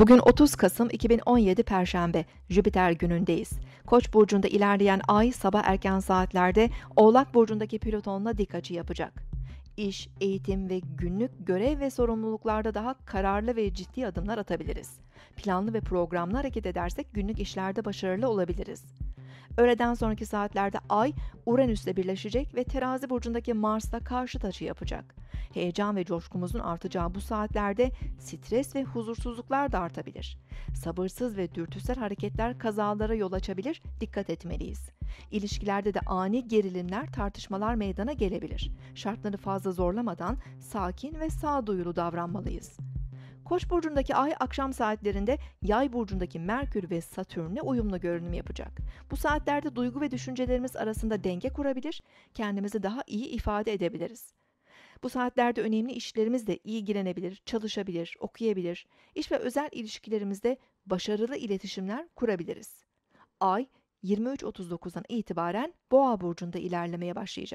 Bugün 30 Kasım 2017 Perşembe, Jüpiter günündeyiz. Koç burcunda ilerleyen ay sabah erken saatlerde Oğlak burcundaki Plüton'la dik açı yapacak. İş, eğitim ve günlük görev ve sorumluluklarda daha kararlı ve ciddi adımlar atabiliriz. Planlı ve programlı hareket edersek günlük işlerde başarılı olabiliriz. Öğleden sonraki saatlerde Ay Uranüs'le birleşecek ve terazi burcundaki Mars'la karşıt açı yapacak. Heyecan ve coşkumuzun artacağı bu saatlerde stres ve huzursuzluklar da artabilir. Sabırsız ve dürtüsel hareketler kazalara yol açabilir, dikkat etmeliyiz. İlişkilerde de ani gerilimler, tartışmalar meydana gelebilir. Şartları fazla zorlamadan sakin ve sağduyulu davranmalıyız. Koç burcundaki ay akşam saatlerinde Yay burcundaki Merkür ve Satürn'le uyumlu görünüm yapacak. Bu saatlerde duygu ve düşüncelerimiz arasında denge kurabilir, kendimizi daha iyi ifade edebiliriz. Bu saatlerde önemli iyi ilgilenebilir, çalışabilir, okuyabilir, iş ve özel ilişkilerimizde başarılı iletişimler kurabiliriz. Ay 23.39'dan itibaren Boğa burcunda ilerlemeye başlayacak.